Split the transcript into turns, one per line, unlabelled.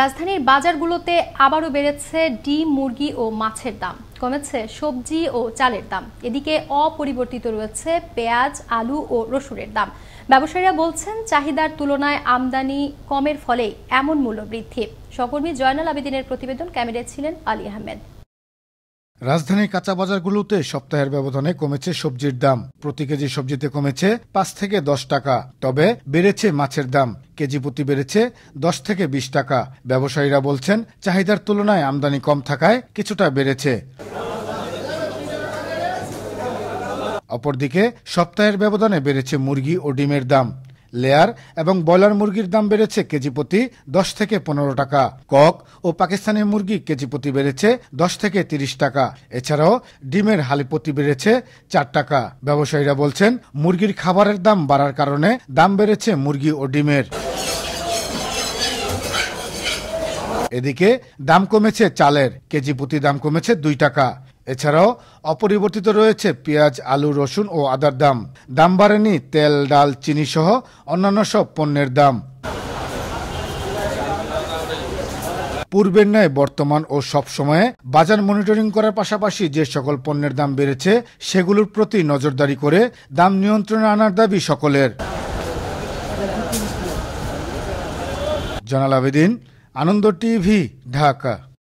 রাজধানীর বাজারগুলোতে আবারও বেড়েছে ডিম মুরগি ও মাছের দাম কমেছে সবজি ও চালের দাম এদিকে অপরিবর্তিত রয়েছে পেঁয়াজ আলু ও রসুনের দাম ব্যবসায়ীরা বলছেন চাহিদার তুলনায় আমদানি কমের ফলে এমন মূল্য বৃদ্ধি সকর্মী জয়নাল আবেদিনের প্রতিবেদন ক্যামেরায় ছিলেন আলী আহমেদ
রাজধানীর কাঁচা বাজারগুলোতে সপ্তাহের ব্যবধানে কমেছে সবজির দাম প্রতি কেজি সবজিতে কমেছে পাঁচ থেকে দশ টাকা তবে বেড়েছে মাছের দাম কেজি প্রতি বেড়েছে দশ থেকে বিশ টাকা ব্যবসায়ীরা বলছেন চাহিদার তুলনায় আমদানি কম থাকায় কিছুটা বেড়েছে অপরদিকে সপ্তাহের ব্যবধানে বেড়েছে মুরগি ও ডিমের দাম লেয়ার এবং ব্রয়লার মুরগির দাম বেড়েছে কেজি প্রতি দশ থেকে পনেরো টাকা কক ও পাকিস্তানি মুরগি কেজি প্রতি বেড়েছে দশ থেকে তিরিশ টাকা এছাড়াও ডিমের হালি প্রতি বেড়েছে চার টাকা ব্যবসায়ীরা বলছেন মুরগির খাবারের দাম বাড়ার কারণে দাম বেড়েছে মুরগি ও ডিমের এদিকে দাম কমেছে চালের কেজি প্রতি দাম কমেছে দুই টাকা এছাড়াও অপরিবর্তিত রয়েছে পেঁয়াজ আলু রসুন ও আদার দাম দাম বাড়েনি তেল ডাল চিনি সহ অন্যান্য সব পণ্যের দাম পূর্বের ন্যায় বর্তমান ও সব সময়ে বাজার মনিটরিং করার পাশাপাশি যে সকল পণ্যের দাম বেড়েছে সেগুলোর প্রতি নজরদারি করে দাম নিয়ন্ত্রণে আনার দাবি সকলের জনাল আবেদিন আনন্দ টিভি ঢাকা